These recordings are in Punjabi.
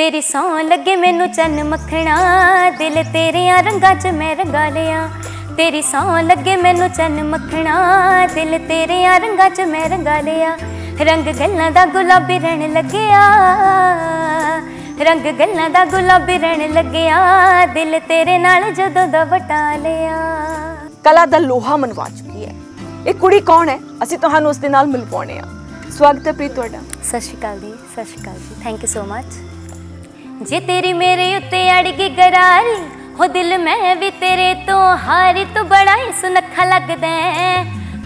ਤੇਰੀ ਸੌ ਲੱਗੇ ਮੈਨੂੰ ਚੰਨ ਮੱਖਣਾ ਦਿਲ ਤੇਰਿਆਂ ਰੰਗਾਂ 'ਚ ਮੈਂ ਰੰਗਾ ਲਿਆ ਤੇਰੀ ਸੌ ਲੱਗੇ ਮੈਨੂੰ ਚੰਨ ਮੱਖਣਾ ਦਿਲ ਤੇਰਿਆਂ ਰੰਗਾਂ 'ਚ ਮੈਂ ਰੰਗਾ ਲਿਆ ਰੰਗ ਗੱਲਾਂ ਦਾ ਗੁਲਾਬੀ ਰਣ ਲੱਗਿਆ ਰੰਗ ਗੱਲਾਂ ਦਾ ਗੁਲਾਬੀ ਰਣ ਲੱਗਿਆ ਦਿਲ ਤੇਰੇ ਨਾਲ ਜਦੋਂ ਦਾ ਵਟਾ ਲਿਆ ਕਲਾ ਦਾ ਲੋਹਾ ਮਨਵਾ ਚੁੱਕੀ ਹੈ ਇਹ ਕੁੜੀ ਕੌਣ ਹੈ ਅਸੀਂ ਤੁਹਾਨੂੰ ਉਸ ਦੇ ਨਾਲ ਮਿਲ ਪਾਉਣੇ ਆ ਸਵਾਗਤ ਹੈ ਪ੍ਰੀਤ ਤੁਹਾਡਾ ਸਤਿ ਸ਼੍ਰੀ ਅਕਾਲ ਜੀ ਸਤਿ ਸ਼੍ਰੀ ਅਕਾਲ ਜੀ ਥੈਂਕ ਯੂ ਸੋ ਮੱਚ ਜੇ ਤੇਰੀ ਮੇਰੇ ਉੱਤੇ ਅੜ ਗਈ ਗਰਾਰੀ ਹੋ ਦਿਲ ਮੈਂ ਵੀ ਤੇਰੇ ਤੋਂ ਹਾਰੀ ਤੂੰ ਬੜਾ ਹੀ ਸੁਨੱਖਾ ਲੱਗਦਾ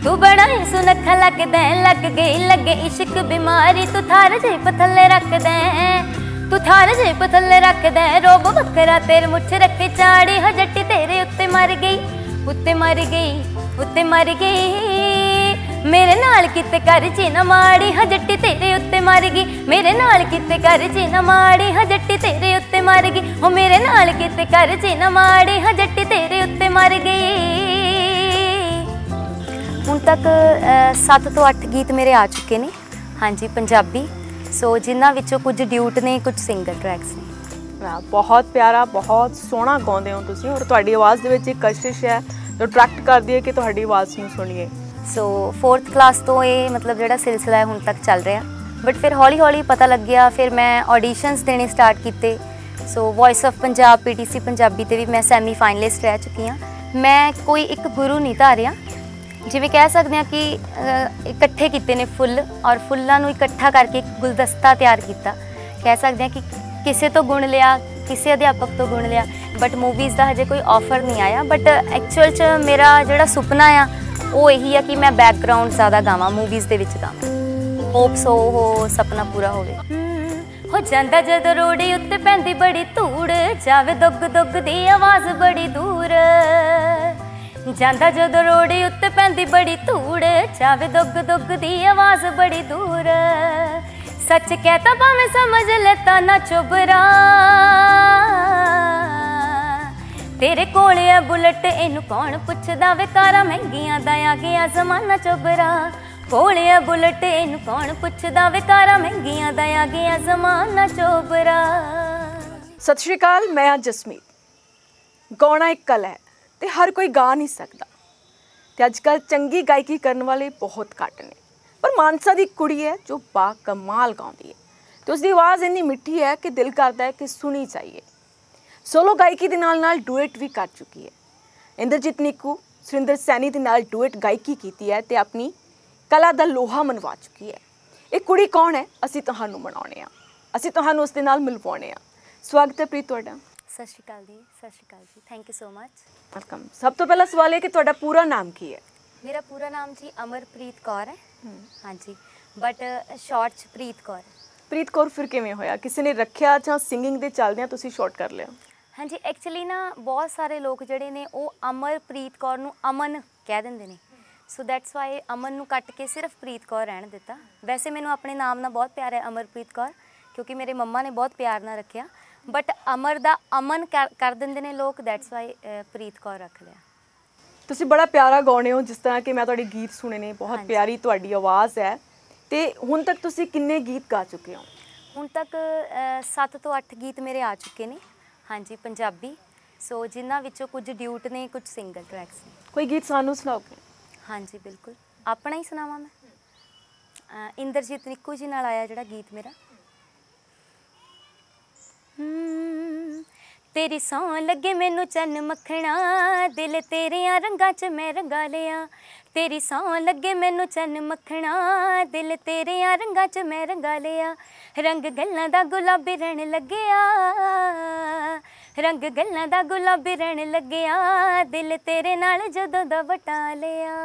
ਤੂੰ ਬੜਾ ਹੀ ਸੁਨੱਖਾ ਲੱਗਦਾ ਲੱਗ ਗਈ ਲੱਗੇ ਇਸ਼ਕ ਬਿਮਾਰੀ ਤੂੰ ਥਾਰ ਜੇ ਪਥੱਲੇ ਰੱਖਦਾ ਤੂੰ ਥਾਰ ਜੇ ਪਥੱਲੇ ਰੱਖਦਾ ਰੋਗ ਬੱਕਰਾ ਤੇਰੇ ਮੁੱਛ ਰੱਖੇ ਚਾੜੀ ਹੋ ਜੱਟੀ ਤੇਰੇ ਉੱਤੇ ਮਰ ਗਈ ਉੱਤੇ ਮਰ ਗਈ ਉੱਤੇ ਮਰ ਗਈ ਮੇਰੇ ਨਾਲ ਕਿਤੇ ਕਰ ਜੀ ਨਾ ਮਾੜੀ ਹਜੱਟੀ ਤੇਰੇ ਉੱਤੇ ਮਰ ਗਈ ਮੇਰੇ ਨਾਲ ਕਿਤੇ ਕਰ ਜੀ ਨਾ ਮਾੜੀ ਹਜੱਟੀ ਤੇਰੇ ਉੱਤੇ ਮਰ ਗਈ ਹੋ ਮੇਰੇ ਨਾਲ ਕਿਤੇ ਕਰ ਜੀ ਨਾ ਮਾੜੀ ਹਜੱਟੀ ਤੇਰੇ ਉੱਤੇ ਮਰ ਗਈ ਹੁਣ ਤੱਕ 7 ਤੋਂ 8 ਗੀਤ ਮੇਰੇ ਆ ਚੁੱਕੇ ਨੇ ਹਾਂਜੀ ਪੰਜਾਬੀ ਸੋ ਜਿਨ੍ਹਾਂ ਵਿੱਚੋਂ ਕੁਝ ਡਿਊਟ ਨੇ ਕੁਝ ਸਿੰਗਲ ਟਰੈਕਸ ਨੇ ਵਾਹ ਬਹੁਤ ਪਿਆਰਾ ਬਹੁਤ ਸੋਹਣਾ ਗਾਉਂਦੇ ਹੋ ਤੁਸੀਂ ਔਰ ਤੁਹਾਡੀ ਆਵਾਜ਼ ਦੇ ਵਿੱਚ ਇੱਕ ਕਸ਼ਿਸ਼ ਹੈ ਜੋ ਅਟਰੈਕਟ ਕਰਦੀ ਹੈ ਕਿ ਤੁਹਾਡੀ ਆਵਾਜ਼ ਨੂੰ ਸੁਣੀਏ ਸੋ 4th ਕਲਾਸ ਤੋਂ ਇਹ ਮਤਲਬ ਜਿਹੜਾ ਸਿਲਸਿਲਾ ਹੈ ਹੁਣ ਤੱਕ ਚੱਲ ਰਿਹਾ ਬਟ ਫਿਰ ਹੌਲੀ ਹੌਲੀ ਪਤਾ ਲੱਗਿਆ ਫਿਰ ਮੈਂ ਆਡੀਸ਼ਨਸ ਦੇਣੇ ਸਟਾਰਟ ਕੀਤੇ so voice of Punjab PTC Punjabi ਤੇ ਵੀ ਮੈਂ ਸੈਮੀ ਫਾਈਨਲਿਸਟ ਰਹਿ ਚੁੱਕੀ ਹਾਂ ਮੈਂ ਕੋਈ ਇੱਕ ਗੁਰੂ ਨਹੀਂ ਧਾਰਿਆ ਜਿਵੇਂ ਕਹਿ ਸਕਦੇ ਆ ਕਿ ਇਕੱਠੇ ਕੀਤੇ ਨੇ ਫੁੱਲ ਔਰ ਫੁੱਲਾਂ ਨੂੰ ਇਕੱਠਾ ਕਰਕੇ ਇੱਕ ਗੁਲਦਸਤਾ ਤਿਆਰ ਕੀਤਾ ਕਹਿ ਸਕਦੇ ਆ ਕਿ ਕਿਸੇ ਤੋਂ ਗੁਣ ਲਿਆ ਕਿਸੇ ਅਧਿਆਪਕ ਤੋਂ ਗੁਣ ਲਿਆ ਬਟ ਮੂਵੀਜ਼ ਦਾ ਹਜੇ ਕੋਈ ਆਫਰ ਨਹੀਂ ਆਇਆ ਬਟ ਐਕਚੁਅਲ ਚ ਮੇਰਾ ਜਿਹੜਾ ਸੁਪਨਾ ਆ ਉਹ ਇਹੀ ਆ ਕਿ ਮੈਂ ਬੈਕਗ੍ਰਾਉਂਡ ਜ਼ਿਆਦਾ ਗਾਵਾਂ ਮੂਵੀਜ਼ ਦੇ ਵਿੱਚ ਗਾਵਾਂ ਹੋਪਸ ਉਹ ਸੁਪਨਾ ਪੂਰਾ ਹੋਵੇ ਹੋ ਜਾਂਦਾ ਜਦੋਂ ਰੋੜੀ ਉੱਤੇ ਪੈਂਦੀ ਬੜੀ ਧੂੜ ਜਾਵੇ ਦੁੱਗ ਦੁੱਗ ਦੀ ਆਵਾਜ਼ ਬੜੀ ਦੂਰ ਜਾਂਦਾ ਜਦੋਂ ਰੋੜੀ ਉੱਤੇ ਪੈਂਦੀ ਬੜੀ ਧੂੜ ਜਾਵੇ ਦੁੱਗ ਦੁੱਗ ਦੀ ਆਵਾਜ਼ ਬੜੀ ਦੂਰ ਸੱਚ ਕਹਤਾ ਭਾਵੇਂ ਸਮਝ ਲੈ ਤਾਂ ਨਾ ਚੁਬਰਾ ਤੇਰੇ ਕੋਲ ਆ ਬੁਲਟ ਇਹਨੂੰ ਕੌਣ ਪੁੱਛਦਾ ਵੇ ਕਾਰਾਂ ਮਹਿੰਗੀਆਂ ਦਾ ਆ ਗਿਆ ਜ਼ਮਾਨਾ ਚੋਬਰਾ ਕੋਲ ਆ ਬੁਲਟ ਇਹਨੂੰ ਕੌਣ ਪੁੱਛਦਾ ਵੇ ਕਾਰਾਂ ਮਹਿੰਗੀਆਂ ਦਾ ਆ ਗਿਆ ਜ਼ਮਾਨਾ ਚੋਬਰਾ ਸਤਿ ਸ਼੍ਰੀ ਅਕਾਲ ਮੈਂ ਆ ਜਸਮੀਤ ਗਾਉਣਾ ਇੱਕ ਕਲਾ ਹੈ ਤੇ ਹਰ ਕੋਈ ਗਾ ਨਹੀਂ ਸਕਦਾ ਤੇ ਅੱਜ ਕੱਲ ਚੰਗੀ ਗਾਇਕੀ ਕਰਨ ਵਾਲੇ ਬਹੁਤ ਘੱਟ ਨੇ ਪਰ ਮਾਨਸਾ ਦੀ ਕੁੜੀ ਹੈ ਜੋ ਬਾ ਕਮਾਲ ਗਾਉਂਦੀ ਹੈ ਤੇ ਉਸ ਦੀ ਆਵਾਜ਼ ਇੰਨੀ ਮਿੱਠੀ ਹੈ ਕਿ ਦਿਲ ਕਰਦਾ ਹੈ ਕਿ ਸੁਣੀ ਚਾਹੀਏ ਸੋਲੋ ਗਾਇਕੀ ਦੇ ਨਾਲ ਨਾਲ ਡੂਇਟ ਵੀ ਕਰ ਚੁੱਕੀ ਹੈ ਇੰਦਰਜੀਤ ਨਿੱਕੂ ਸੁਰਿੰਦਰ ਸੈਣੀ ਦੇ ਨਾਲ ਡੂਇਟ ਗਾਇਕੀ ਕੀਤੀ ਹੈ ਤੇ ਆਪਣੀ ਕਲਾ ਦਾ ਲੋਹਾ ਮਨਵਾ ਚੁੱਕੀ ਹੈ ਇਹ ਕੁੜੀ ਕੌਣ ਹੈ ਅਸੀਂ ਤੁਹਾਨੂੰ ਮਨਾਉਣੇ ਆ ਅਸੀਂ ਤੁਹਾਨੂੰ ਉਸ ਦੇ ਨਾਲ ਮਿਲਵਾਉਣੇ ਆ ਸਵਾਗਤ ਹੈ ਪ੍ਰੀਤ ਤੁਹਾਡਾ ਸਤਿ ਸ਼੍ਰੀ ਅਕਾਲ ਜੀ ਸਤਿ ਸ਼੍ਰੀ ਅਕਾਲ ਜੀ thank you so much welcome ਸਭ ਤੋਂ ਪਹਿਲਾ ਸਵਾਲ ਹੈ ਕਿ ਤੁਹਾਡਾ ਪੂਰਾ ਨਾਮ ਕੀ ਹੈ ਮੇਰਾ ਪੂਰਾ ਨਾਮ ਜੀ ਅਮਰਪ੍ਰੀਤ ਕੌਰ ਹੈ ਹਾਂਜੀ ਬਟ ਸ਼ਾਰਟ ਚ ਪ੍ਰੀਤ ਕੌਰ ਪ੍ਰੀਤ ਕੌਰ ਫਿਰ ਕਿਵੇਂ ਹੋਇਆ ਕਿਸੇ ਨੇ ਰੱਖਿਆ ਜਾਂ ਸਿੰਗਿੰਗ ਦੇ ਚੱਲਦਿਆਂ ਤੁਸੀਂ ਸ਼ਾਰਟ ਕਰ ਲਿਆ ਹਾਂਜੀ ਐਕਚੁਅਲੀ ਨਾ ਬਹੁਤ ਸਾਰੇ ਲੋਕ ਜਿਹੜੇ ਨੇ ਉਹ ਅਮਰਪ੍ਰੀਤ ਕੌਰ ਨੂੰ ਅਮਨ ਕਹਿ ਦਿੰਦੇ ਨੇ ਸੋ ਦੈਟਸ ਵਾਈ ਅਮਨ ਨੂੰ ਕੱਟ ਕੇ ਸਿਰਫ ਪ੍ਰੀਤ ਕੌਰ ਰਹਿਣ ਦਿੱਤਾ ਵੈਸੇ ਮੈਨੂੰ ਆਪਣੇ ਨਾਮ ਨਾਲ ਬਹੁਤ ਪਿਆਰ ਹੈ ਅਮਰਪ੍ਰੀਤ ਕੌਰ ਕਿਉਂਕਿ ਮੇਰੇ ਮੰਮਾ ਨੇ ਬਹੁਤ ਪਿਆਰ ਨਾਲ ਰੱਖਿਆ ਬਟ ਅਮਰ ਦਾ ਅਮਨ ਕਰ ਦਿੰਦੇ ਨੇ ਲੋਕ ਦੈਟਸ ਵਾਈ ਪ੍ਰੀਤ ਕੌਰ ਰੱਖ ਲਿਆ ਤੁਸੀਂ ਬੜਾ ਪਿਆਰਾ ਗਾਉਣੇ ਹੋ ਜਿਸ ਤਰ੍ਹਾਂ ਕਿ ਮੈਂ ਤੁਹਾਡੇ ਗੀਤ ਸੁਣੇ ਨੇ ਬਹੁਤ ਪਿਆਰੀ ਤੁਹਾਡੀ ਆਵਾਜ਼ ਹੈ ਤੇ ਹੁਣ ਤੱਕ ਤੁਸੀਂ ਕਿੰਨੇ ਗੀਤ ਗਾ ਚੁੱਕੇ ਹੋ ਹੁਣ ਤੱਕ 7 ਤੋਂ 8 ਗੀਤ ਮੇਰੇ ਆ ਚੁੱਕੇ ਨੇ ਹਾਂਜੀ ਪੰਜਾਬੀ ਸੋ ਜਿਨ੍ਹਾਂ ਵਿੱਚੋਂ ਕੁਝ ਡਿਊਟ ਨੇ ਕੁਝ ਸਿੰਗਲ ਟਰੈਕਸ ਨੇ ਕੋਈ ਗੀਤ ਸਾਨੂੰ ਸੁਣਾਓਗੇ ਹਾਂਜੀ ਬਿਲਕੁਲ ਆਪਣਾ ਹੀ ਸੁਣਾਵਾਂ ਮੈਂ ਇੰਦਰਜੀਤ ਨਿੱਕੂ ਜੀ ਨਾਲ ਆਇਆ ਜਿਹੜਾ ਗੀਤ ਮੇਰਾ ਤੇਰੀ ਸੌ ਲੱਗੇ ਮੈਨੂੰ ਚੰਨ ਮੱਖਣਾ ਦਿਲ ਆ ਰੰਗਾਂ 'ਚ ਮੈਂ ਰੰਗਾ ਲਿਆ ਤੇਰੀ ਸੌ ਲੱਗੇ ਮੈਨੂੰ ਚੰਨ ਮੱਖਣਾ ਦਿਲ ਤੇਰੇ ਆ ਰੰਗਾਂ 'ਚ ਮੈਂ ਰੰਗਾ ਲਿਆ ਰੰਗ ਗੱਲਾਂ ਦਾ ਗੁਲਾਬੀ ਰਣ ਲੱਗਿਆ ਰੰਗ ਗੱਲਾਂ ਦਾ ਗੁਲਾਬੀ ਰਣ ਲੱਗਿਆ ਦਿਲ ਤੇਰੇ ਨਾਲ ਜਦੋਂ ਦਾ ਵਟਾ ਲਿਆ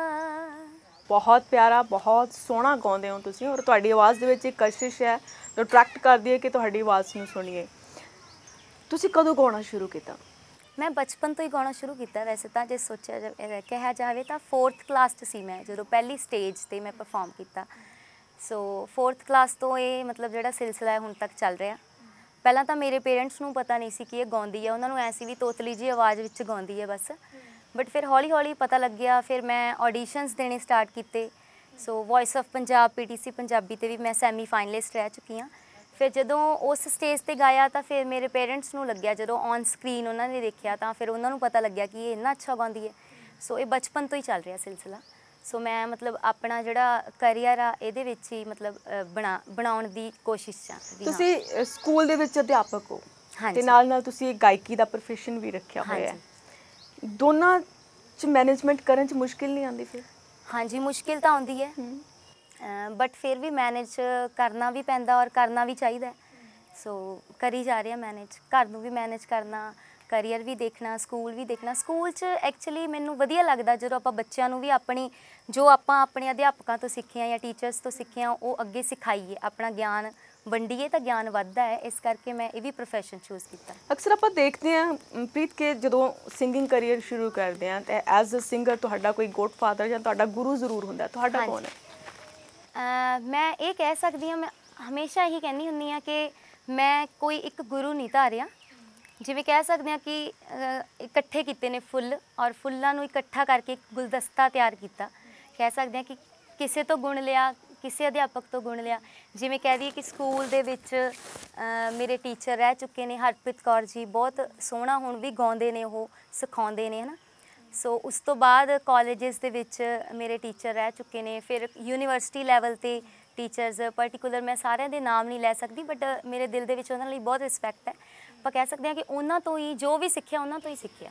ਬਹੁਤ ਪਿਆਰਾ ਬਹੁਤ ਸੋਹਣਾ ਗਾਉਂਦੇ ਹੋ ਤੁਸੀਂ ਔਰ ਤੁਹਾਡੀ ਆਵਾਜ਼ ਦੇ ਵਿੱਚ ਇੱਕ ਕਸ਼ਿਸ਼ ਹੈ ਜੋ ਅਟਰੈਕਟ ਕਰਦੀ ਹੈ ਕਿ ਤੁਹਾਡੀ ਆਵਾਜ਼ ਨੂੰ ਸੁਣੀਏ ਤੁਸੀਂ ਕਦੋਂ ਗਾਉਣਾ ਸ਼ੁਰੂ ਕੀਤਾ ਮੈਂ ਬਚਪਨ ਤੋਂ ਹੀ ਗਾਉਣਾ ਸ਼ੁਰੂ ਕੀਤਾ ਵੈਸੇ ਤਾਂ ਜੇ ਸੋਚਿਆ ਜਾਵੇ ਕਿਹਾ ਜਾਵੇ ਤਾਂ 4th ਕਲਾਸ ਤੋਂ ਸੀ ਮੈਂ ਜਦੋਂ ਪਹਿਲੀ ਸਟੇਜ ਤੇ ਮੈਂ ਪਰਫਾਰਮ ਕੀਤਾ ਸੋ 4th ਕਲਾਸ ਤੋਂ ਇਹ ਮਤਲਬ ਜਿਹੜਾ ਸਿਲਸਿਲਾ ਹੈ ਹੁਣ ਤੱਕ ਚੱਲ ਰਿਹਾ ਪਹਿਲਾਂ ਤਾਂ ਮੇਰੇ ਪੇਰੈਂਟਸ ਨੂੰ ਪਤਾ ਨਹੀਂ ਸੀ ਕਿ ਇਹ ਗਾਉਂਦੀ ਹੈ ਉਹਨਾਂ ਨੂੰ ਐਸੀ ਵੀ ਤੋਤਲੀ ਜੀ ਆਵਾਜ਼ ਵਿੱਚ ਗਾਉਂਦੀ ਹੈ ਬਸ ਬਟ ਫਿਰ ਹੌਲੀ ਹੌਲੀ ਪਤਾ ਲੱਗਿਆ ਫਿਰ ਮੈਂ ਆਡੀਸ਼ਨਸ ਦੇਣੇ ਸਟਾਰਟ ਕੀਤੇ so voice of Punjab PTC Punjabi ਤੇ ਵੀ ਮੈਂ ਸੈਮੀ ਫਾਈਨਲਿਸਟ ਰਹਿ ਚੁੱਕੀ ਹਾਂ ਫਿਰ ਜਦੋਂ ਉਸ ਸਟੇਜ ਤੇ ਗਾਇਆ ਤਾਂ ਫਿਰ ਮੇਰੇ ਪੇਰੈਂਟਸ ਨੂੰ ਲੱਗਿਆ ਜਦੋਂ ਔਨ ਸਕਰੀਨ ਉਹਨਾਂ ਨੇ ਦੇਖਿਆ ਤਾਂ ਫਿਰ ਉਹਨਾਂ ਨੂੰ ਪਤਾ ਲੱਗਿਆ ਕਿ ਇਹ ਇੰਨਾ ਅੱਛਾ ਗਾਉਂਦੀ ਹੈ ਸੋ ਇਹ ਬਚਪਨ ਤੋਂ ਹੀ ਚੱਲ ਰਿਹਾ ਸਿਲਸਿਲਾ ਸੋ ਮੈਂ ਮਤਲਬ ਆਪਣਾ ਜਿਹੜਾ ਕੈਰੀਅਰ ਆ ਇਹਦੇ ਵਿੱਚ ਹੀ ਮਤਲਬ ਬਣਾ ਬਣਾਉਣ ਦੀ ਕੋਸ਼ਿਸ਼ ਚ ਆ ਤੁਸੀਂ ਸਕੂਲ ਦੇ ਵਿੱਚ ਅਧਿਆਪਕ ਹੋ ਤੇ ਨਾਲ ਨਾਲ ਤੁਸੀਂ ਗਾਇਕੀ ਦਾ ਪ੍ਰੋਫੈਸ਼ਨ ਵੀ ਰੱਖਿਆ ਹੋਇਆ ਹੈ ਦੋਨਾਂ ਚ ਮੈਨੇਜਮੈਂਟ ਕਰਨ ਚ ਮੁਸ਼ਕਿਲ ਨਹੀਂ ਆਉਂਦੀ ਫਿਰ ਹਾਂਜੀ ਮੁਸ਼ਕਿਲ ਤਾਂ ਆਉਂਦੀ ਹੈ ਬਟ ਫਿਰ ਵੀ ਮੈਨੇਜ ਕਰਨਾ ਵੀ ਪੈਂਦਾ ਔਰ ਕਰਨਾ ਵੀ ਚਾਹੀਦਾ ਸੋ ਕਰੀ ਜਾ ਰਹੀ ਹਾਂ ਮੈਨੇਜ ਘਰ ਨੂੰ ਵੀ ਮੈਨੇਜ ਕਰਨਾ ਕੈਰੀਅਰ ਵੀ ਦੇਖਣਾ ਸਕੂਲ ਵੀ ਦੇਖਣਾ ਸਕੂਲ 'ਚ ਐਕਚੁਅਲੀ ਮੈਨੂੰ ਵਧੀਆ ਲੱਗਦਾ ਜਦੋਂ ਆਪਾਂ ਬੱਚਿਆਂ ਨੂੰ ਵੀ ਆਪਣੀ ਜੋ ਆਪਾਂ ਆਪਣੇ ਅਧਿਆਪਕਾਂ ਤੋਂ ਸਿੱਖਿਆ ਜਾਂ ਟੀਚਰਸ ਤੋਂ ਸਿੱਖਿਆ ਉਹ ਅੱਗੇ ਸਿਖਾਈਏ ਆਪਣਾ ਗਿਆਨ ਵੰਡੀਏ ਤਾਂ ਗਿਆਨ ਵੱਧਦਾ ਹੈ ਇਸ ਕਰਕੇ ਮੈਂ ਇਹ ਵੀ profession ਚੂਜ਼ ਕੀਤਾ ਅਕਸਰ ਆਪਾਂ ਦੇਖਦੇ ਆਂ ਪ੍ਰੀਤ ਕੇ ਜਦੋਂ ਸਿੰਗਿੰਗ ਕੈਰੀਅਰ ਸ਼ੁਰੂ ਕਰਦੇ ਆਂ ਤੇ ਐਜ਼ ਅ ਸਿੰਗਰ ਤੁਹਾਡਾ ਕੋਈ ਗੋਡਫਾਦਰ ਫਾਦਰ ਜਾਂ ਤੁਹਾਡਾ ਗੁਰੂ ਜ਼ਰੂਰ ਹੁੰਦਾ ਤੁਹਾਡਾ ਕੌਣ ਹੈ ਮੈਂ ਇਹ ਕਹਿ ਸਕਦੀ ਹਾਂ ਮੈਂ ਹਮੇਸ਼ਾ ਇਹੀ ਕਹਿੰਦੀ ਹੁੰਦੀ ਆ ਕਿ ਮੈਂ ਕੋਈ ਇੱਕ ਗੁਰੂ ਨਹੀਂ ਧਾਰਿਆ ਜਿਵੇਂ ਕਹਿ ਸਕਦੇ ਆ ਕਿ ਇਕੱਠੇ ਕੀਤੇ ਨੇ ਫੁੱਲ ਔਰ ਫੁੱਲਾਂ ਨੂੰ ਇਕੱਠਾ ਕਰਕੇ ਇੱਕ ਗੁਲਦਸਤਾ ਤਿਆਰ ਕੀਤਾ ਕਹਿ ਸਕਦੇ ਆ ਕਿ ਕਿਸੇ ਤੋਂ ਗੁਣ ਲਿਆ ਕਿਸੇ ਅਧਿਆਪਕ ਤੋਂ ਗੁਣ ਲਿਆ ਜਿਵੇਂ ਕਹਿ ਦਈਏ ਕਿ ਸਕੂਲ ਦੇ ਵਿੱਚ ਮੇਰੇ ਟੀਚਰ ਰਹਿ ਚੁੱਕੇ ਨੇ ਹਰਪ੍ਰੀਤ ਕੌਰ ਜੀ ਬਹੁਤ ਸੋਹਣਾ ਹੁਣ ਵੀ ਗਾਉਂਦੇ ਨੇ ਉਹ ਸਿਖਾਉਂਦੇ ਨੇ ਹਨਾ ਸੋ ਉਸ ਤੋਂ ਬਾਅਦ ਕਾਲਜਸ ਦੇ ਵਿੱਚ ਮੇਰੇ ਟੀਚਰ ਰਹਿ ਚੁੱਕੇ ਨੇ ਫਿਰ ਯੂਨੀਵਰਸਿਟੀ ਲੈਵਲ ਤੇ ਟੀਚਰਸ ਪਾਰਟਿਕੂਲਰ ਮੈਂ ਸਾਰਿਆਂ ਦੇ ਨਾਮ ਨਹੀਂ ਲੈ ਸਕਦੀ ਬਟ ਮੇਰੇ ਦਿਲ ਦੇ ਵਿੱਚ ਉਹਨਾਂ ਲਈ ਬਹੁਤ ਰਿਸਪੈਕਟ ਹੈ ਆਪਾਂ ਕਹਿ ਸਕਦੇ ਹਾਂ ਕਿ ਉਹਨਾਂ ਤੋਂ ਹੀ ਜੋ ਵੀ ਸਿੱਖਿਆ ਉਹਨਾਂ ਤੋਂ ਹੀ ਸਿੱਖਿਆ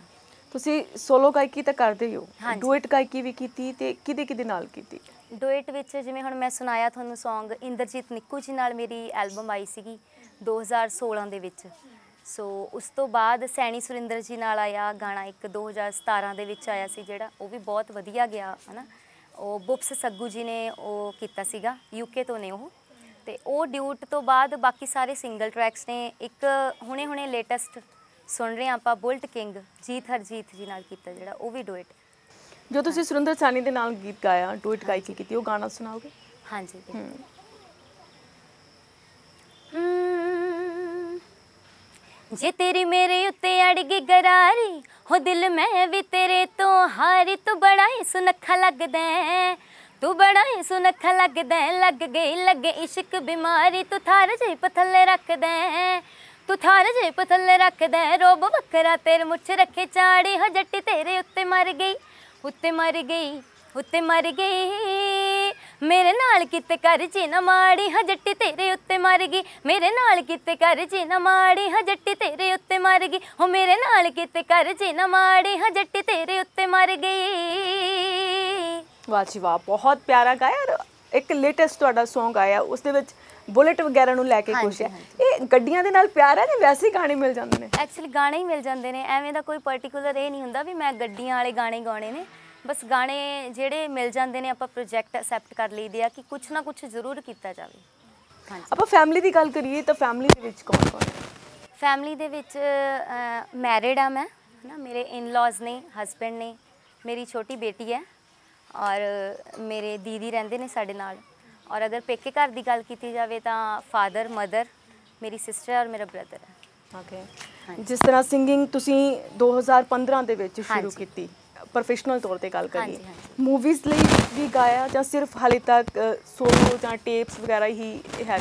ਤੁਸੀਂ ਸੋਲੋ ਗਾਇਕੀ ਤਾਂ ਕਰਦੇ ਹੋ ਡੂਇਟ ਗਾਇਕੀ ਵੀ ਕੀਤੀ ਤੇ ਕਿਦੇ ਕਿਦੇ ਨਾਲ ਕੀਤੀ ਡੂਇਟ ਵਿੱਚ ਜਿਵੇਂ ਹੁਣ ਮੈਂ ਸੁਣਾਇਆ ਤੁਹਾਨੂੰ Song ਇੰਦਰਜੀਤ ਨਿੱਕੂ ਜੀ ਨਾਲ ਮੇਰੀ ਐਲਬਮ ਆਈ ਸੀਗੀ 2016 ਦੇ ਵਿੱਚ ਸੋ ਉਸ ਤੋਂ ਬਾਅਦ ਸੈਣੀ ਸੁਰਿੰਦਰ ਜੀ ਨਾਲ ਆਇਆ ਗਾਣਾ ਇੱਕ 2017 ਦੇ ਵਿੱਚ ਆਇਆ ਸੀ ਜਿਹੜਾ ਉਹ ਵੀ ਬਹੁਤ ਵਧੀਆ ਗਿਆ ਹਨਾ ਉਹ ਬੁਪਸ ਸੱਗੂ ਜੀ ਨੇ ਉਹ ਕੀਤਾ ਸੀਗਾ ਯੂਕੇ ਤੋਂ ਨੇ ਉਹ ਤੇ ਉਹ ਡਿਊਟ ਤੋਂ ਬਾਅਦ ਬਾਕੀ ਸਾਰੇ ਸਿੰਗਲ ਟਰੈਕਸ ਨੇ ਇੱਕ ਹੁਣੇ-ਹੁਣੇ ਲੇਟੈਸਟ ਸੁਣ ਰਹੇ ਆਪਾਂ ਬੁਲਟ ਕਿੰਗ ਜੀਤ ਹਰਜੀਤ ਜੀ ਨਾਲ ਕੀਤਾ ਜਿਹੜਾ ਉਹ ਵੀ ਡੁਇਟ ਜੋ ਤੁਸੀਂ ਸੁਰਿੰਦਰ ਸਾਨੀ ਦੇ ਨਾਲ ਗੀਤ ਗਾਇਆ ਡੁਇਟ ਗਾਇਕੀ ਕੀਤੀ ਉਹ ਗਾਣਾ ਸੁਣਾਓਗੇ ਹਾਂਜੀ ਜੇ ਤੇਰੀ ਮੇਰੇ ਉੱਤੇ ਅੜ ਗਈ ਗਰਾਰੀ ਹੋ ਦਿਲ ਮੈਂ ਵੀ ਤੇਰੇ ਤੋਂ ਹਾਰੀ ਤੂੰ ਬੜਾ ਹੀ ਸੁਨੱਖਾ ਲੱਗਦਾ ਤੂੰ ਬੜਾ ਹੀ ਸੁਨੱਖਾ ਲੱਗਦਾ ਲੱਗ ਗਈ ਲੱਗੇ ਇਸ਼ਕ ਬਿਮਾਰੀ ਤੂੰ ਥਾਰ ਜੇ ਪਥੱਲੇ ਰੱਖਦਾ ਤੂੰ ਥਾਰ ਜੇ ਪਥੱਲੇ ਰੱਖਦਾ ਰੋਬ ਬੱਕਰਾ ਤੇਰੇ ਮੁੱਛ ਰੱਖੇ ਚਾੜੀ ਹੋ ਜੱਟੀ ਤੇਰੇ ਉੱਤੇ ਮਰ ਗਈ ਉੱਤੇ ਮਰ ਗਈ ਉੱਤੇ ਮਰ ਗਈ ਮੇਰੇ ਨਾਲ ਕਿਤੇ ਕਰ ਜੀ ਨਾ ਮਾੜੀ ਹਾਂ ਜੱਟੀ ਤੇਰੇ ਉੱਤੇ ਮਰ ਗਈ ਮੇਰੇ ਨਾਲ ਕਿਤੇ ਕਰ ਜੀ ਨਾ ਮਾੜੀ ਹਾਂ ਜੱਟੀ ਤੇਰੇ ਉੱਤੇ ਮਰ ਗਈ ਹੋ ਮੇਰੇ ਨਾਲ ਕਿਤੇ ਕਰ ਜੀ ਨਾ ਮਾੜੀ ਹਾਂ ਜੱਟੀ ਤੇਰੇ ਉੱਤੇ ਮਰ ਗਈ ਵਾਹ ਜੀ ਵਾਹ ਬਹੁਤ ਪਿਆਰਾ ਗਾਇਆ ਇੱਕ ਲੇਟੈਸਟ ਤੁਹਾਡਾ Song ਆਇਆ ਉਸ ਦੇ ਵਿੱਚ ਬੁਲੇਟ ਵਗੈਰਾ ਨੂੰ ਲੈ ਕੇ ਖੁਸ਼ ਹੈ ਇਹ ਗੱਡੀਆਂ ਦੇ ਨਾਲ ਪਿਆਰ ਹੈ ਜਾਂ ਵੈਸੇ ਹੀ ਗਾਣੇ ਮਿਲ ਜਾਂਦੇ ਨੇ ਐਕਚੁਅਲੀ ਗਾਣੇ ਹੀ ਮਿਲ ਜਾਂਦੇ ਨੇ ਐਵੇਂ ਦਾ ਕੋਈ ਪਾਰਟਿਕੂਲਰ ਇਹ ਨਹੀਂ ਹੁੰਦਾ ਵੀ ਮੈਂ ਗੱਡੀਆਂ ਵਾਲੇ ਗਾਣੇ ਗਾਉਣੇ ਨੇ ਬਸ ਗਾਣੇ ਜਿਹੜੇ ਮਿਲ ਜਾਂਦੇ ਨੇ ਆਪਾਂ ਪ੍ਰੋਜੈਕਟ ਅਸੈਪਟ ਕਰ ਲਈਦੇ ਆ ਕਿ ਕੁਝ ਨਾ ਕੁਝ ਜ਼ਰੂਰ ਕੀਤਾ ਜਾਵੇ ਹਾਂਜੀ ਆਪਾਂ ਫੈਮਿਲੀ ਦੀ ਗੱਲ ਕਰੀਏ ਤਾਂ ਫੈਮਿਲੀ ਦੇ ਵਿੱਚ ਕੌਣ ਕੌਣ ਫੈਮਿਲੀ ਦੇ ਵਿੱਚ ਮੈਰਿਡ ਆ ਮੈਂ ਨਾ ਮੇਰੇ ਇਨ-ਲॉज ਨੇ ਹਸਬੰਡ ਨੇ ਮੇਰੀ ਛੋਟੀ ਬੇਟੀ ਹੈ ਔਰ ਮੇਰੇ ਦੀਦੀ ਰਹਿੰਦੇ ਨੇ ਸਾਡੇ ਨਾਲ ਔਰ ਅਗਰ ਪੇਕੇ ਘਰ ਦੀ ਗੱਲ ਕੀਤੀ ਜਾਵੇ ਤਾਂ ਫਾਦਰ ਮਦਰ ਮੇਰੀ ਸਿਸਟਰ ਔਰ ਮੇਰਾ ਬ੍ਰਦਰ ਹੈ ਓਕੇ ਜਿਸ ਤਰ੍ਹਾਂ ਸਿੰਗਿੰਗ ਤੁਸੀਂ 2015 ਦੇ ਵਿੱਚ ਸ਼ੁਰੂ ਕੀਤੀ ਪ੍ਰੋਫੈਸ਼ਨਲ ਤੌਰ ਤੇ ਗੱਲ ਕਰੀਏ ਮੂਵੀਜ਼ ਲਈ ਵੀ ਗਾਇਆ ਜਾਂ ਸਿਰਫ ਹਾਲੇ ਤੱਕ ਸੋਲੋ ਜਾਂ ਟੇਪਸ ਵਗੈਰਾ ਹੀ ਹੈ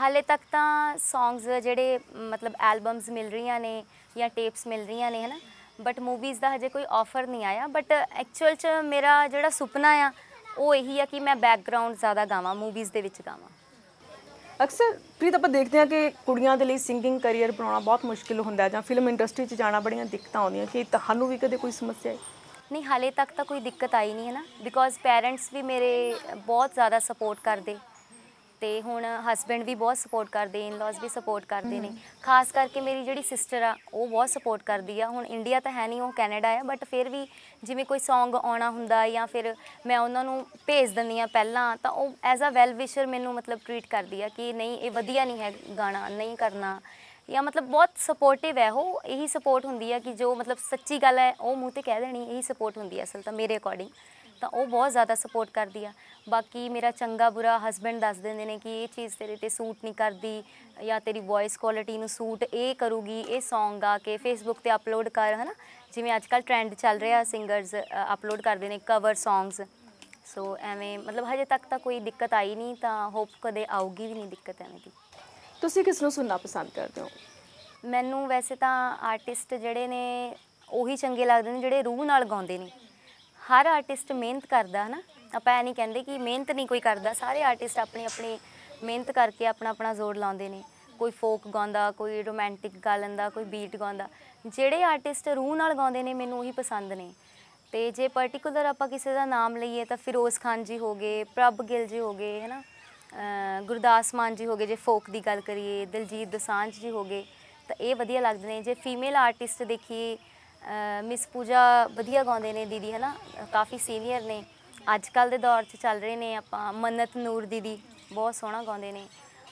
ਹਾਲੇ ਤੱਕ ਤਾਂ ਸੌਂਗਸ ਜਿਹੜੇ ਮਤਲਬ ਐਲਬਮਸ ਮਿਲ ਰਹੀਆਂ ਨੇ ਜਾਂ ਟੇਪਸ ਮਿਲ ਰਹੀਆਂ ਨੇ ਹਨਾ ਬਟ ਮੂਵੀਜ਼ ਦਾ ਹਜੇ ਕੋਈ ਆਫਰ ਨਹੀਂ ਆਇਆ ਬਟ ਐਕਚੁਅਲ ਚ ਮੇਰਾ ਜਿਹੜਾ ਸੁਪਨਾ ਆ ਉਹ ਇਹੀ ਆ ਕਿ ਮੈਂ ਬੈਕਗ੍ਰਾਉਂਡ ਜ਼ਿਆਦਾ ਗਾਵਾਂ ਮੂਵੀਜ਼ ਦੇ ਵਿੱਚ ਗਾਵਾਂ ਅਕਸਰ ਪ੍ਰੀਤ ਆਪਾਂ ਦੇਖਦੇ ਆ ਕਿ ਕੁੜੀਆਂ ਦੇ ਲਈ ਸਿੰਗਿੰਗ ਕੈਰੀਅਰ ਬਣਾਉਣਾ ਬਹੁਤ ਮੁਸ਼ਕਿਲ ਹੁੰਦਾ ਜਾਂ ਫਿਲਮ ਇੰਡਸਟਰੀ 'ਚ ਜਾਣਾ ਬੜੀਆਂ ਦਿੱਕਤਾਂ ਆਉਂਦੀਆਂ ਕਿ ਤੁਹਾਨੂੰ ਵੀ ਕਦੇ ਕੋਈ ਸਮੱਸਿਆ ਹੈ ਨਹੀਂ ਹਾਲੇ ਤੱਕ ਤਾਂ ਕੋਈ ਦਿੱਕਤ ਆਈ ਨਹੀਂ ਹੈ ਨਾ ਬਿਕੋਜ਼ ਪੇਰੈਂਟਸ ਵੀ ਮੇਰੇ ਬਹੁਤ ਜ਼ਿਆਦਾ ਸਪੋਰਟ ਕਰਦੇ ਤੇ ਹੁਣ ਹਸਬੰਡ ਵੀ ਬਹੁਤ ਸਪੋਰਟ ਕਰਦੇ ਇਨ-ਲॉज ਵੀ ਸਪੋਰਟ ਕਰਦੇ ਨੇ ਖਾਸ ਕਰਕੇ ਮੇਰੀ ਜਿਹੜੀ ਸਿਸਟਰ ਆ ਉਹ ਬਹੁਤ ਸਪੋਰਟ ਕਰਦੀ ਆ ਹੁਣ ਇੰਡੀਆ ਤਾਂ ਹੈ ਨਹੀਂ ਉਹ ਕੈਨੇਡਾ ਆ ਬਟ ਫਿਰ ਵੀ ਜਿਵੇਂ ਕੋਈ Song ਆਉਣਾ ਹੁੰਦਾ ਜਾਂ ਫਿਰ ਮੈਂ ਉਹਨਾਂ ਨੂੰ ਭੇਜ ਦਿੰਦੀ ਆ ਪਹਿਲਾਂ ਤਾਂ ਉਹ ਐਜ਼ ਅ ਵੈਲ ਵਿਸ਼ਰ ਮੈਨੂੰ ਮਤਲਬ ਟ੍ਰੀਟ ਕਰਦੀ ਆ ਕਿ ਨਹੀਂ ਇਹ ਵਧੀਆ ਨਹੀਂ ਹੈ ਗਾਣਾ ਨਹੀਂ ਕਰਨਾ ਜਾਂ ਮਤਲਬ ਬਹੁਤ ਸਪੋਰਟਿਵ ਹੈ ਉਹ ਇਹੀ ਸਪੋਰਟ ਹੁੰਦੀ ਹੈ ਕਿ ਜੋ ਮਤਲਬ ਸੱਚੀ ਗੱਲ ਹੈ ਉਹ ਮੂੰਹ ਤੇ ਕਹਿ ਦੇਣੀ ਇਹੀ ਸਪੋਰਟ ਹੁੰਦੀ ਹੈ ਅਸਲ ਤਾਂ ਮੇਰੇ ਅਕੋਰਡਿੰਗ ਤਾਂ ਉਹ ਬਹੁਤ ਜ਼ਿਆਦਾ ਸਪੋਰਟ ਕਰਦੀ ਆ ਬਾਕੀ ਮੇਰਾ ਚੰਗਾ ਬੁਰਾ ਹਸਬੰਡ ਦੱਸ ਦਿੰਦੇ ਨੇ ਕਿ ਇਹ ਚੀਜ਼ ਤੇਰੇ ਤੇ ਸੂਟ ਨਹੀਂ ਕਰਦੀ ਜਾਂ ਤੇਰੀ ਵੌਇਸ ਕੁਆਲਿਟੀ ਨੂੰ ਸੂਟ ਇਹ ਕਰੂਗੀ ਇਹ Song ਗਾ ਕੇ Facebook ਤੇ ਅਪਲੋਡ ਕਰ ਹਨਾ ਜਿਵੇਂ ਅੱਜ ਕੱਲ ਟ੍ਰੈਂਡ ਚੱਲ ਰਿਹਾ ਸਿੰਗਰਸ ਅਪਲੋਡ ਕਰਦੇ ਨੇ ਕਵਰ Songs ਸੋ ਐਵੇਂ ਮਤਲਬ ਹਜੇ ਤੱਕ ਤਾਂ ਕੋਈ ਦਿੱਕਤ ਆਈ ਨਹੀਂ ਤਾਂ ਹੋਪ ਕਦੇ ਆਊਗੀ ਵੀ ਨਹੀਂ ਦਿੱਕਤ ਐਵੇਂ ਦੀ ਤੁਸੀਂ ਕਿਸ ਨੂੰ ਸੁਣਨਾ ਪਸੰਦ ਕਰਦੇ ਹੋ ਮੈਨੂੰ ਵੈਸੇ ਤਾਂ ਆਰਟਿਸਟ ਜਿਹੜੇ ਨੇ ਉਹੀ ਚੰਗੇ ਲੱਗਦੇ ਨੇ ਜਿਹੜੇ ਰੂਹ ਨਾਲ ਗਾਉਂਦੇ ਨੇ ਹਰ ਆਰਟਿਸਟ ਮਿਹਨਤ ਕਰਦਾ ਹਨਾ ਆਪਾਂ ਐ ਨਹੀਂ ਕਹਿੰਦੇ ਕਿ ਮਿਹਨਤ ਨਹੀਂ ਕੋਈ ਕਰਦਾ ਸਾਰੇ ਆਰਟਿਸਟ ਆਪਣੀ ਆਪਣੀ ਮਿਹਨਤ ਕਰਕੇ ਆਪਣਾ ਆਪਣਾ ਜ਼ੋਰ ਲਾਉਂਦੇ ਨੇ ਕੋਈ ਫੋਕ ਗਾਉਂਦਾ ਕੋਈ ਰੋਮਾਂਟਿਕ ਗਾ ਲੈਂਦਾ ਕੋਈ ਬੀਟ ਗਾਉਂਦਾ ਜਿਹੜੇ ਆਰਟਿਸਟ ਰੂਹ ਨਾਲ ਗਾਉਂਦੇ ਨੇ ਮੈਨੂੰ ਉਹੀ ਪਸੰਦ ਨੇ ਤੇ ਜੇ ਪਾਰਟਿਕੂਲਰ ਆਪਾਂ ਕਿਸੇ ਦਾ ਨਾਮ ਲਈਏ ਤਾਂ ਫਿਰੋਜ਼ ਖਾਨ ਜੀ ਹੋਗੇ ਪ੍ਰਭ ਗਿੱਲ ਜੀ ਹੋਗੇ ਹੈਨਾ ਗੁਰਦਾਸ ਮਾਨ ਜੀ ਹੋਗੇ ਜੇ ਫੋਕ ਦੀ ਗੱਲ ਕਰੀਏ ਦਿਲਜੀਤ ਦਸਾਂਝ ਜੀ ਹੋਗੇ ਤਾਂ ਇਹ ਵਧੀਆ ਲੱਗਦੇ ਨੇ ਜੇ ਫੀਮੇਲ ਆਰਟਿਸਟ ਦੇਖੀਏ ਮਿਸ ਪੂਜਾ ਵਧੀਆ ਗਾਉਂਦੇ ਨੇ ਦੀਦੀ ਹਨਾ ਕਾਫੀ ਸੀਨੀਅਰ ਨੇ ਅੱਜ ਕੱਲ ਦੇ ਦੌਰ 'ਚ ਚੱਲ ਰਹੇ ਨੇ ਆਪਾਂ ਮੰਨਤ ਨੂਰ ਦੀਦੀ ਬਹੁਤ ਸੋਹਣਾ ਗਾਉਂਦੇ ਨੇ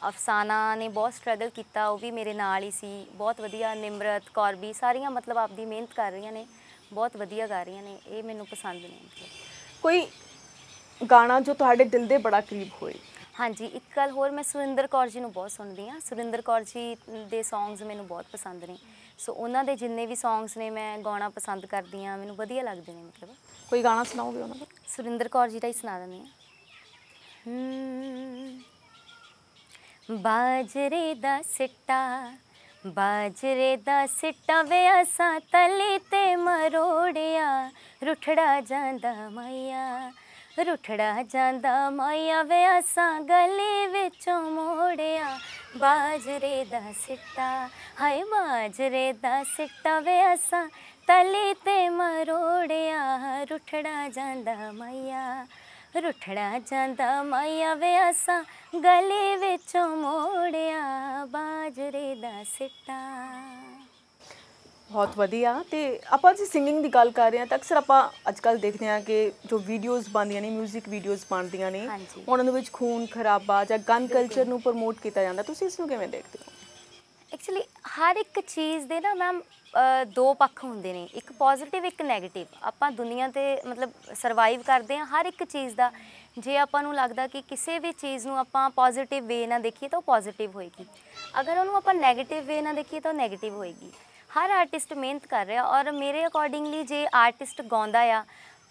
ਅਫਸਾਨਾ ਨੇ ਬਹੁਤ ਸਟਰਗਲ ਕੀਤਾ ਉਹ ਵੀ ਮੇਰੇ ਨਾਲ ਹੀ ਸੀ ਬਹੁਤ ਵਧੀਆ ਨਿਮਰਤ ਕੌਰ ਵੀ ਸਾਰੀਆਂ ਮਤਲਬ ਆਪਦੀ ਮਿਹਨਤ ਕਰ ਰਹੀਆਂ ਨੇ ਬਹੁਤ ਵਧੀਆ ਗਾ ਰਹੀਆਂ ਨੇ ਇਹ ਮੈਨੂੰ ਪਸੰਦ ਨੇ ਕੋਈ ਗਾਣਾ ਜੋ ਤੁਹਾਡੇ ਦਿਲ ਦੇ ਬੜਾ ਕਰੀਬ ਹੋਏ ਹਾਂਜੀ ਇੱਕ ਗੱਲ ਹੋਰ ਮੈਂ ਸੁਰਿੰਦਰ ਕੌਰ ਜੀ ਨੂੰ ਬਹੁਤ ਸੁਣਦੀ ਆ ਸੁਰਿੰਦਰ ਕੌਰ ਜੀ ਦੇ ਸੌਂਗਸ ਮੈਨੂੰ ਬਹੁਤ ਪਸੰਦ ਨੇ ਸੋ ਉਹਨਾਂ ਦੇ ਜਿੰਨੇ ਵੀ ਸੌਂਗਸ ਨੇ ਮੈਂ ਗਾਉਣਾ ਪਸੰਦ ਕਰਦੀ ਆ ਮੈਨੂੰ ਵਧੀਆ ਲੱਗਦੇ ਨੇ ਮਤਲਬ ਕੋਈ ਗਾਣਾ ਸੁਣਾਓਗੇ ਉਹਨਾਂ ਦਾ ਸੁਰਿੰਦਰ ਕੌਰ ਜੀ ਦਾ ਹੀ ਸੁਣਾ ਦਿੰਦੀ ਆ ਬਾਜਰੇ ਦਾ ਸਿੱਟਾ ਬਾਜਰੇ ਦਾ ਸਿੱਟਾ ਵੇ ਅਸਾਂ ਤਲੇ ਤੇ ਮਰੋੜਿਆ ਰੁਠੜਾ ਜਾਂਦਾ ਮਈਆ ਰੁਠੜਾ ਜਾਂਦਾ ਮਾਇਆ ਵੇ ਅਸਾਂ ਗਲੇ ਵਿੱਚੋਂ ਮੋੜਿਆ ਬਾਜਰੇ ਦਾ ਸਿੱਟਾ ਹਾਏ ਬਾਜਰੇ ਦਾ ਸਿੱਟਾ ਵੇ ਅਸਾਂ ਤਲੇ ਤੇ ਮਰੋੜਿਆ ਰੁਠੜਾ ਜਾਂਦਾ ਮਾਇਆ ਰੁਠੜਾ ਜਾਂਦਾ ਮਾਇਆ ਵੇ ਅਸਾਂ ਗਲੇ ਵਿੱਚੋਂ ਮੋੜਿਆ ਬਾਜਰੇ ਦਾ ਸਿੱਟਾ ਬਹੁਤ ਵਧੀਆ ਤੇ ਆਪਾਂ ਜੀ ਸਿੰਗਿੰਗ ਦੀ ਗੱਲ ਕਰ ਰਹੇ ਹਾਂ ਤਾਂ ਅਕਸਰ ਆਪਾਂ ਅੱਜ ਕੱਲ ਦੇਖਦੇ ਹਾਂ ਕਿ ਜੋ ਵੀਡੀਓਜ਼ ਬਣਦੀਆਂ ਨੇ 뮤직 ਵੀਡੀਓਜ਼ ਬਣਦੀਆਂ ਨੇ ਉਹਨਾਂ ਦੇ ਵਿੱਚ ਖੂਨ ਖਰਾਬਾ ਜਾਂ ਗਨ ਕਲਚਰ ਨੂੰ ਪ੍ਰਮੋਟ ਕੀਤਾ ਜਾਂਦਾ ਤੁਸੀਂ ਇਸ ਨੂੰ ਕਿਵੇਂ ਦੇਖਦੇ ਹੋ ਐਕਚੁਅਲੀ ਹਰ ਇੱਕ ਚੀਜ਼ ਦੇ ਨਾ ਮੈਮ ਦੋ ਪੱਖ ਹੁੰਦੇ ਨੇ ਇੱਕ ਪੋਜ਼ਿਟਿਵ ਇੱਕ 네ਗੇਟਿਵ ਆਪਾਂ ਦੁਨੀਆ ਤੇ ਮਤਲਬ ਸਰਵਾਈਵ ਕਰਦੇ ਹਾਂ ਹਰ ਇੱਕ ਚੀਜ਼ ਦਾ ਜੇ ਆਪਾਂ ਨੂੰ ਲੱਗਦਾ ਕਿ ਕਿਸੇ ਵੀ ਚੀਜ਼ ਨੂੰ ਆਪਾਂ ਪੋਜ਼ਿਟਿਵ ਵੇ ਨਾਲ ਦੇਖੀਏ ਤਾਂ ਉਹ ਪੋਜ਼ਿਟਿਵ ਹੋਏਗੀ ਅਗਰ ਉਹਨੂੰ ਆਪਾਂ 네ਗੇਟਿਵ ਵੇ ਨਾਲ ਦੇਖੀਏ ਤਾਂ ਉਹ 네ਗੇਟਿਵ ਹੋਏਗੀ ਹਰ ਆਰਟਿਸਟ ਮਿਹਨਤ ਕਰ ਰਿਹਾ ਔਰ ਮੇਰੇ ਅਕੋਰਡਿੰਗਲੀ ਜੇ ਆਰਟਿਸਟ ਗਾਉਂਦਾ ਆ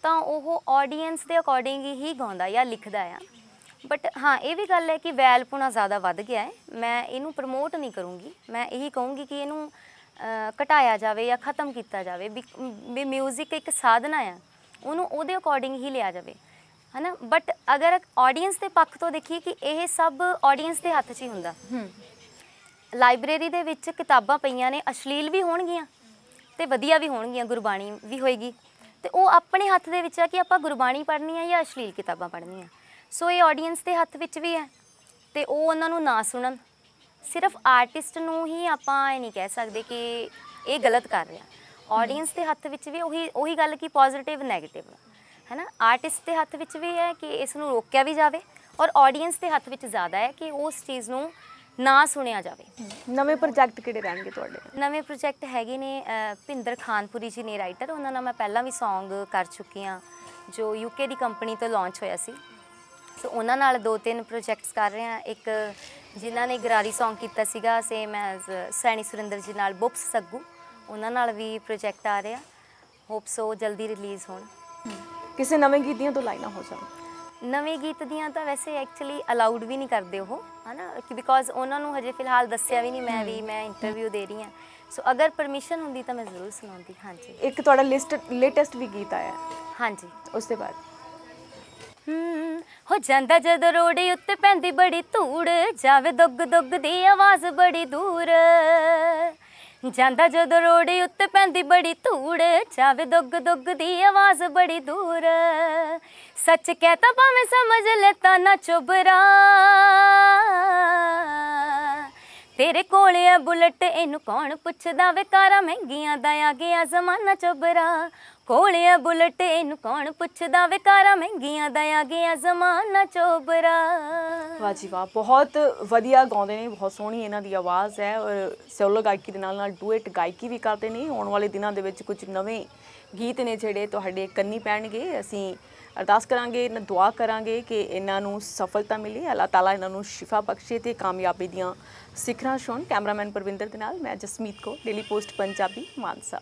ਤਾਂ ਉਹ ਆਡੀਅנס ਦੇ ਅਕੋਰਡਿੰਗ ਹੀ ਗਾਉਂਦਾ ਜਾਂ ਲਿਖਦਾ ਆ ਬਟ ਹਾਂ ਇਹ ਵੀ ਗੱਲ ਹੈ ਕਿ ਵੈਲਪੁਣਾ ਜ਼ਿਆਦਾ ਵੱਧ ਗਿਆ ਹੈ ਮੈਂ ਇਹਨੂੰ ਪ੍ਰਮੋਟ ਨਹੀਂ ਕਰੂੰਗੀ ਮੈਂ ਇਹੀ ਕਹੂੰਗੀ ਕਿ ਇਹਨੂੰ ਘਟਾਇਆ ਜਾਵੇ ਜਾਂ ਖਤਮ ਕੀਤਾ ਜਾਵੇ ਵੀ ਮਿਊਜ਼ਿਕ ਇੱਕ ਸਾਧਨਾ ਆ ਉਹਨੂੰ ਉਹਦੇ ਅਕੋਰਡਿੰਗ ਹੀ ਲਿਆ ਜਾਵੇ ਹਨਾ ਬਟ ਅਗਰ ਆਡੀਅנס ਦੇ ਪੱਖ ਤੋਂ ਦੇਖੀਏ ਕਿ ਇਹ ਸਭ ਆਡੀਅנס ਦੇ ਹੱਥ 'ਚ ਹੀ ਹੁੰਦਾ ਲਾਇਬ੍ਰੇਰੀ ਦੇ ਵਿੱਚ ਕਿਤਾਬਾਂ ਪਈਆਂ ਨੇ ਅਸ਼ਲੀਲ ਵੀ ਹੋਣਗੀਆਂ ਤੇ ਵਧੀਆ ਵੀ ਹੋਣਗੀਆਂ ਗੁਰਬਾਣੀ ਵੀ ਹੋਏਗੀ ਤੇ ਉਹ ਆਪਣੇ ਹੱਥ ਦੇ ਵਿੱਚ ਆ ਕਿ ਆਪਾਂ ਗੁਰਬਾਣੀ ਪੜ੍ਹਨੀ ਆ ਜਾਂ ਅਸ਼ਲੀਲ ਕਿਤਾਬਾਂ ਪੜ੍ਹਨੀਆਂ ਸੋ ਇਹ ਆਡੀਅנס ਦੇ ਹੱਥ ਵਿੱਚ ਵੀ ਹੈ ਤੇ ਉਹ ਉਹਨਾਂ ਨੂੰ ਨਾ ਸੁਣਨ ਸਿਰਫ ਆਰਟਿਸਟ ਨੂੰ ਹੀ ਆਪਾਂ ਇਹ ਨਹੀਂ ਕਹਿ ਸਕਦੇ ਕਿ ਇਹ ਗਲਤ ਕਰ ਰਿਹਾ ਆਡੀਅנס ਦੇ ਹੱਥ ਵਿੱਚ ਵੀ ਉਹੀ ਉਹੀ ਗੱਲ ਕੀ ਪੋਜ਼ਿਟਿਵ 네ਗੇਟਿਵ ਹੈਨਾ ਆਰਟਿਸਟ ਦੇ ਹੱਥ ਵਿੱਚ ਵੀ ਹੈ ਕਿ ਇਸ ਨੂੰ ਰੋਕਿਆ ਵੀ ਜਾਵੇ ਔਰ ਆਡੀਅנס ਦੇ ਹੱਥ ਵਿੱਚ ਜ਼ਿਆਦਾ ਹੈ ਕਿ ਉਸ ਚੀਜ਼ ਨੂੰ ਨਾ ਸੁਣਿਆ ਜਾਵੇ ਨਵੇਂ ਪ੍ਰੋਜੈਕਟ ਕਿਹੜੇ ਰਹਿਣਗੇ ਤੁਹਾਡੇ ਨਵੇਂ ਪ੍ਰੋਜੈਕਟ ਹੈਗੇ ਨੇ ਭਿੰਦਰ ਖਾਨਪੁਰੀ ਜੀ ਨੇ ਰਾਈਟਰ ਉਹਨਾਂ ਨਾਲ ਮੈਂ ਪਹਿਲਾਂ ਵੀ Song ਕਰ ਚੁੱਕੀ ਆ ਜੋ ਯੂਕੇ ਦੀ ਕੰਪਨੀ ਤੋਂ ਲਾਂਚ ਹੋਇਆ ਸੀ ਸੋ ਉਹਨਾਂ ਨਾਲ ਦੋ ਤਿੰਨ ਪ੍ਰੋਜੈਕਟਸ ਕਰ ਰਹੇ ਆ ਇੱਕ ਜਿਨ੍ਹਾਂ ਨੇ ਗਰਾਰੀ Song ਕੀਤਾ ਸੀਗਾ ਸੇਮ ਐਜ਼ ਸੈਣੀ ਸੁਰਿੰਦਰ ਜੀ ਨਾਲ ਬੁੱਕਸ ਸੱਗੂ ਉਹਨਾਂ ਨਾਲ ਵੀ ਪ੍ਰੋਜੈਕਟ ਆ ਰਿਹਾ ਹੋਪ ਸੋ ਜਲਦੀ ਰਿਲੀਜ਼ ਹੋਣ ਕਿਸੇ ਨਵੇਂ ਗੀਤ ਦੀਆਂ ਤੋਂ ਲਾਈਨਾਂ ਹੋ ਜਾਣ ਨਵੇਂ ਗੀਤ ਦੀਆਂ ਤਾਂ ਵੈਸੇ ਐਕਚੁਅਲੀ ਅਲਾਉਡ ਵੀ ਨਹੀਂ ਕਰਦੇ ਉਹ ਹਨਾ ਕਿ ਬਿਕੋਜ਼ ਉਹਨਾਂ ਨੂੰ ਹਜੇ ਫਿਲਹਾਲ ਦੱਸਿਆ ਵੀ ਨਹੀਂ ਮੈਂ ਵੀ ਮੈਂ ਇੰਟਰਵਿਊ ਦੇ ਰਹੀ ਹਾਂ ਸੋ ਅਗਰ ਪਰਮਿਸ਼ਨ ਹੁੰਦੀ ਤਾਂ ਮੈਂ ਜ਼ਰੂਰ ਸੁਣਾਉਂਦੀ ਹਾਂਜੀ ਇੱਕ ਤੁਹਾਡਾ ਲਿਸਟ ਲੇਟੈਸਟ ਵੀ ਗੀਤ ਆਇਆ ਹਾਂਜੀ ਉਸ ਤੋਂ ਬਾਅਦ ਹੋ ਜਾਂਦਾ ਜਦੋਂ ਰੋੜੇ ਉੱਤੇ ਪੈਂਦੀ ਬੜੀ ਧੂੜ ਜਾਵੇ ਦੁੱਗ ਦੁੱਗ ਦੀ ਆਵਾਜ਼ ਬੜੀ ਦੂਰ ਜਾਂਦਾ ਜਦੋਂ ਰੋੜੀ ਉੱਤੇ ਪੈਂਦੀ ਬੜੀ ਧੂੜ ਚਾਵੇ ਦੁੱਗ ਦੁੱਗ ਦੀ ਆਵਾਜ਼ ਬੜੀ ਦੂਰ ਸੱਚ ਕਹਤਾ ਭਾਵੇਂ ਸਮਝ ਲੈ ਤਾਂ ਨਾ ਚੁਬਰਾ ਤੇਰੇ ਕੋਲ ਐ ਬੁਲਟ ਇਹਨੂੰ ਕੌਣ ਪੁੱਛਦਾ ਵੇ ਕਾਰਾਂ ਮਹਿੰਗੀਆਂ ਦਾ ਆ ਗਿਆ ਜ਼ਮਾਨਾ ਚੁਬਰਾ ਕੋਲਿਆ ਬੁਲਟੇ ਨੂੰ ਕੌਣ ਪੁੱਛਦਾ ਵਿਕਾਰਾ ਮਹਿੰਗੀਆਂ ਦਾ ਆ ਗਿਆ ਜ਼ਮਾਨਾ ਚੋਬਰਾ ਵਾਹ ਜੀ ਵਾਹ ਬਹੁਤ ਵਧੀਆ ਗਾਉਂਦੇ ਨੇ ਬਹੁਤ ਸੋਹਣੀ ਇਹਨਾਂ ਦੀ ਆਵਾਜ਼ ਹੈ ਔਰ ਸੋਲੋ ਗਾਇਕੀ ਦੇ ਨਾਲ ਨਾਲ ਡੂਏਟ ਗਾਇਕੀ ਵੀ ਕਰਦੇ ਨੇ ਆਉਣ ਵਾਲੇ ਦਿਨਾਂ ਦੇ ਵਿੱਚ ਕੁਝ ਨਵੇਂ ਗੀਤ ਨੇ ਜਿਹੜੇ ਤੁਹਾਡੇ ਕੰਨੀ ਪੈਣਗੇ ਅਸੀਂ ਅਰਦਾਸ ਕਰਾਂਗੇ ਇਹਨਾਂ ਦੁਆ ਕਰਾਂਗੇ ਕਿ ਇਹਨਾਂ ਨੂੰ ਸਫਲਤਾ ਮਿਲੇ ਅੱਲਾਹ ਤਾਲਾ ਇਹਨਾਂ ਨੂੰ ਸ਼ਿਫਾ ਬਖਸ਼ੇ ਤੇ ਕਾਮਯਾਬੀ ਦੀਆਂ ਸਿਖਰਾਂ ਛੋਣ ਕੈਮਰਾਮੈਨ ਪਰਵਿੰਦਰ ਦੇ ਨਾਲ ਮੈਂ ਜਸਮੀਤ ਕੋ ਡੇਲੀ ਪੋਸਟ ਪੰਜਾਬੀ ਮਾਨਸਾ